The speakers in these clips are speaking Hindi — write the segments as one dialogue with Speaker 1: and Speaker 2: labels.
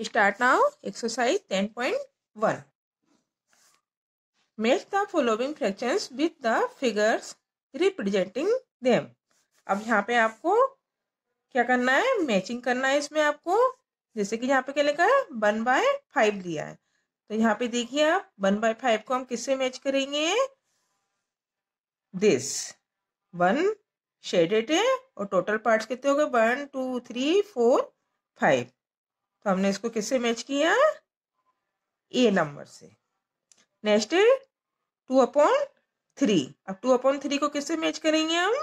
Speaker 1: Exercise ten point one Match the following fraction with the figures representing them अब यहाँ पे आपको क्या करना है मैचिंग करना है इसमें आपको जैसे कि यहाँ पे क्या लिखा है वन बाय फाइव दिया है तो यहाँ पे देखिए आप वन बाय फाइव को हम किससे मैच करेंगे दिस वन शेडेड है और टोटल पार्ट्स कितने हो गए one two three four five तो हमने इसको किससे मैच किया ए नंबर से नेक्स्ट है टू अपॉन थ्री अब टू अपॉन थ्री को किससे मैच करेंगे हम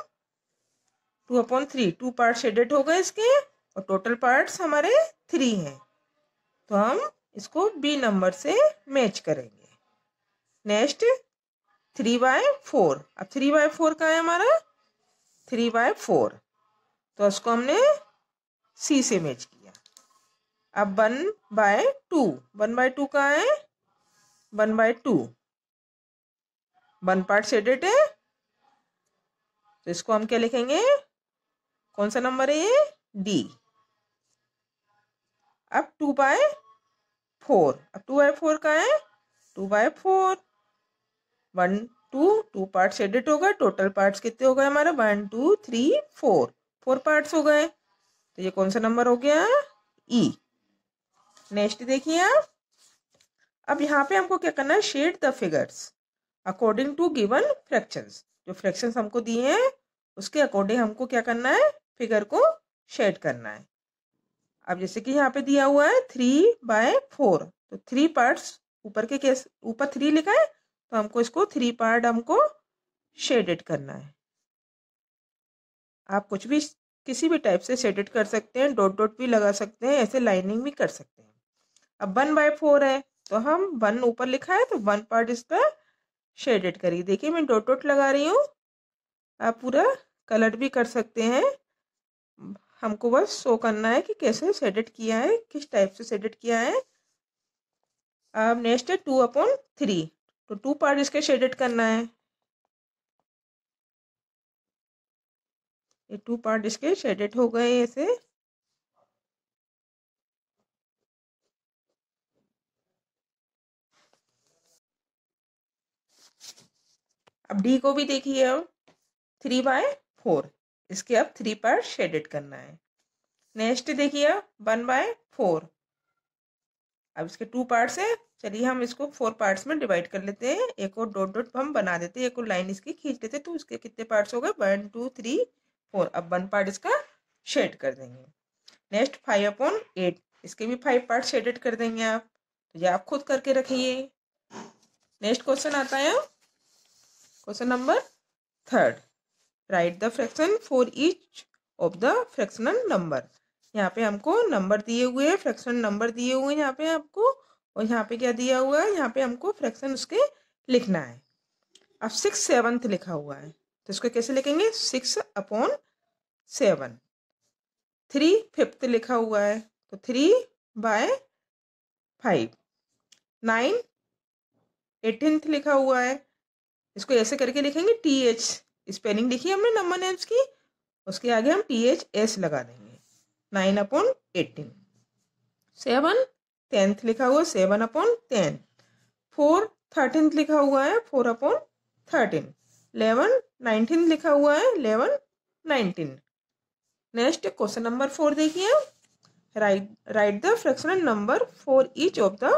Speaker 1: two upon three two part shaded हो गए इसके और टोटल पार्ट्स हमारे थ्री हैं तो हम इसको बी नंबर से मैच करेंगे नेक्स्ट थ्री बाय फोर अब थ्री बाय फोर का है हमारा थ्री बाय फोर तो इसको हमने सी से मैच किया अब one by two one by two का है one by two one part shaded है तो इसको हम क्या लिखेंगे कौन सा नंबर है ये डी अब टू बाय फोर अब टू बाय फोर का है two by four one two two part shaded हो गए टोटल पार्ट्स कितने हो गए हमारा one two three four four parts हो गए तो ये कौन सा नंबर हो गया ई e. नेक्स्ट देखिए आप अब यहाँ पे हमको क्या करना है shade the figures according to given fraction जो फ्रैक्शन हमको दिए हैं उसके अकॉर्डिंग हमको क्या करना है फिगर को शेड करना है अब जैसे कि यहाँ पे दिया हुआ है थ्री बाय फोर तो थ्री पार्ट्स ऊपर के केस ऊपर थ्री लिखा है तो हमको इसको थ्री पार्ट हमको शेडेड करना है आप कुछ भी किसी भी टाइप से शेडेड कर सकते हैं डॉट डॉट भी लगा सकते हैं ऐसे लाइनिंग भी कर सकते हैं अब वन बाय फोर है तो हम वन ऊपर लिखा है तो वन पार्ट इस पर शेडेड करिए देखिए मैं डॉट डॉट लगा रही हूँ आप पूरा कलर भी कर सकते हैं हमको बस शो करना है कि कैसे शेडेड किया है किस टाइप से शेडेड किया है अब नेक्स्ट है टू अपॉन थ्री तो टू पार्ट इसके शेडेड करना है ये टू पार्ट इसके शेडेड हो गए ऐसे अब डी को भी देखिए हम थ्री बाय फोर इसके अब थ्री पार्ट शेडेड करना है नेक्स्ट देखिए वन बाय फोर अब इसके टू पार्ट्स है चलिए हम इसको फोर पार्ट्स में डिवाइड कर लेते हैं एक और डॉट डॉट हम बना देते हैं एक और लाइन इसकी खींच लेते हैं तो इसके कितने पार्ट्स हो गए वन टू थ्री फोर अब वन पार्ट इसका शेड कर देंगे नेक्स्ट फाइव अपॉन एट इसके भी फाइव पार्ट शेडेड कर देंगे आप तो ये आप खुद करके रखिए नेक्स्ट क्वेश्चन आता है question number third write the fraction for each of the fractional number यहाँ पे हमको नंबर दिए हुए हैं फ्रैक्शन नंबर दिए हुए हैं यहाँ पे आपको और यहाँ पे क्या दिया हुआ है यहाँ पे हमको फ्रैक्शन उसके लिखना है अब सिक्स सेवन्थ लिखा हुआ है तो इसको कैसे लिखेंगे six upon seven three fifth लिखा हुआ है तो three by five nine eighteenth लिखा हुआ है इसको ऐसे करके लिखेंगे टी एच स्पेलिंग लिखी हमने नंबर नेम्स की उसके आगे हम टी एच एस लगा देंगे nine upon eighteen seven tenth लिखा हुआ seven upon ten four thirteen लिखा हुआ है four upon thirteen eleven nineteen लिखा हुआ है eleven nineteen next question number four देखिए right right the fractional number four each of the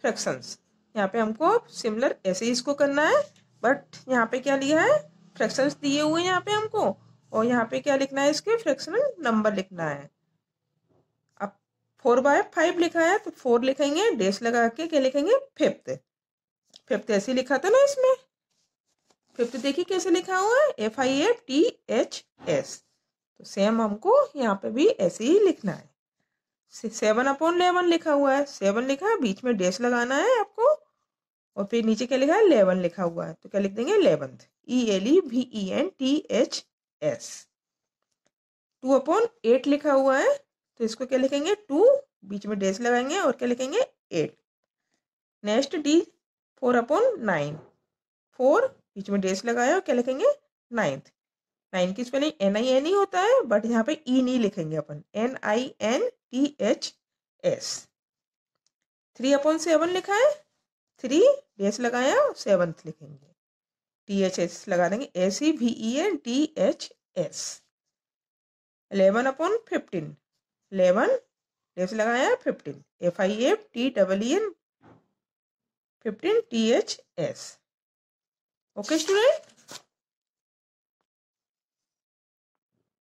Speaker 1: fractions यहाँ पे हमको सिमिलर ऐसे ही इसको करना है बट यहाँ पे क्या लिया है फ्रैक्शंस दिए हुए हैं यहाँ पे हमको और यहाँ पे क्या लिखना है इसके फ्रैक्शनल नंबर लिखना है अब फोर बाय फाइव लिखा है तो फोर लिखेंगे डेस लगा के क्या लिखेंगे फिफ्थ फिफ्थ ऐसे लिखा था ना इसमें फिफ्थ देखिए कैसे लिखा हुआ है F I F T H S तो सेम हमको यहाँ पे भी ऐसे ही लिखना है सेवन अपॉन इलेवन लिखा हुआ है सेवन लिखा है बीच में डैश लगाना है आपको और फिर नीचे क्या लिखा है लेवन लिखा हुआ है तो क्या लिख देंगे eleventh E L E V E N T H S two upon eight लिखा हुआ है तो इसको क्या लिखेंगे टू बीच में डेस लगाएंगे और क्या लिखेंगे eight next D four upon nine four बीच में डेस लगाया और क्या लिखेंगे नाइन्थ नाइन की spelling N I N E होता है बट यहाँ पे ई e नहीं लिखेंगे अपन N I N T H S three upon seven लिखा है थ्री डेस लगाया और सेवंथ लिखेंगे टी एच एस लगा देंगे A C V E N T H S eleven upon fifteen eleven dash लगाया fifteen F I F T double E N fifteen T H S okay student